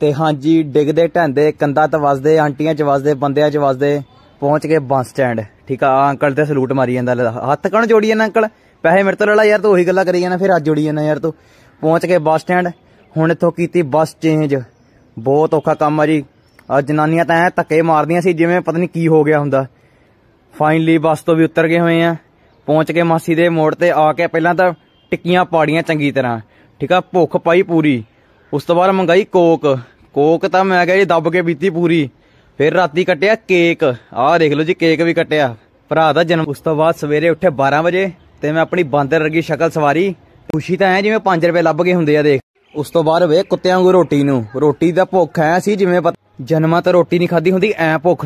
ਤੇ ਹਾਂਜੀ ਡਿੱਗਦੇ ਢੰਦੇ ਕੰਦਾ ਤੇ ਵਸਦੇ ਆਂਟੀਆਂ ਚ ਵਸਦੇ ਬੰਦਿਆਂ ਚ ਵਸਦੇ ਪਹੁੰਚ ਕੇ ਬੱਸ ਸਟੈਂਡ ਠੀਕ ਆ ਅੰਕਲ ਤੇ ਸਲੂਟ ਮਾਰੀ ਜਾਂਦਾ ਹੱਥ ਕਣ ਜੋੜੀ ਜਾਂਦਾ ਅੰਕਲ ਪੈਸੇ ਮੇਰੇ ਤੋਂ ਲੈ ਯਾਰ ਤੂੰ ਉਹੀ ਗੱਲਾਂ ਕਰੀ ਜਾਂਦਾ ਫਿਰ ਅੱਜ ਜੋੜੀ ਜਾਂਦਾ ਯਾਰ ਤੂੰ ਪਹੁੰਚ ਕੇ ਬੱਸ ਸਟੈਂਡ ਹੁਣ ਇਥੋਂ ਕੀਤੀ ਬੱਸ ਚੇਂਜ ਬਹੁਤ ਔਖਾ ਕੰਮ ਆ ਜੀ ਆ ਜਨਾਨੀਆਂ ਤਾਂ ਐ ਧੱਕੇ ਮਾਰਦੀਆਂ ਸੀ ਜਿਵੇਂ ਪਤਾ ਨਹੀਂ ਕੀ ਹੋ ਗਿਆ ਹੁੰਦਾ ਫਾਈਨਲੀ ਬੱਸ ਤੋਂ ਵੀ ਉਤਰ ਗਏ ਹੋਏ ਆ ਪਹੁੰਚ ਕੇ ਮਾਸੀ ਦੇ ਮੋੜ ਤੇ ਆ ਕੇ ਪਹਿਲਾਂ ਤਾਂ ਟਿੱਕੀਆਂ ਪਾੜੀਆਂ ਚੰਗੀ ਤਰ੍ਹਾਂ ਠੀਕ ਆ ਭੁੱਖ ਪਾਈ ਪੂਰੀ ਉਸ ਤੋਂ ਬਾਅਦ ਮੰਗਾਈ ਕੋਕ ਕੋਕ ਤਾਂ ਮੈਂ ਕਿਹਾ ਜੀ ਦੱਬ ਕੇ ਪੀਤੀ ਪੂਰੀ ਫਿਰ ਰਾਤੀ ਕੱਟਿਆ ਕੇਕ ਆਹ ਦੇਖ ਲਓ ਜੀ ਕੇਕ ਵੀ ਕੱਟਿਆ ਭਰਾ ਦਾ ਜਨਮ ਉਸ ਤੋਂ ਬਾਅਦ ਸਵੇਰੇ ਉੱਠੇ 12 ਵਜੇ ਤੇ ਮੈਂ ਆਪਣੀ ਬਾਂਦਰ ਵਰਗੀ ਸ਼ਕਲ ਸਵਾਰੀ ਖੁਸ਼ੀ ਤਾਂ ਐ ਜਿਵੇਂ 5 ਰੁਪਏ ਲੱਭ ਗਏ ਹੁੰਦੇ ਆ ਦੇਖ ਉਸ ਤੋਂ ਬਾਅਦ ਵੇ ਕੁੱਤਿਆਂ ਵਾਂਗੂ ਰੋਟੀ ਨੂੰ ਰੋਟੀ ਦਾ ਭੁੱਖ ਐ ਸੀ ਜਿਵੇਂ ਜਨਮਾਂ ਤਾਂ ਰੋਟੀ ਨਹੀਂ ਖਾਦੀ ਹੁੰਦੀ ਐ ਭੁੱਖ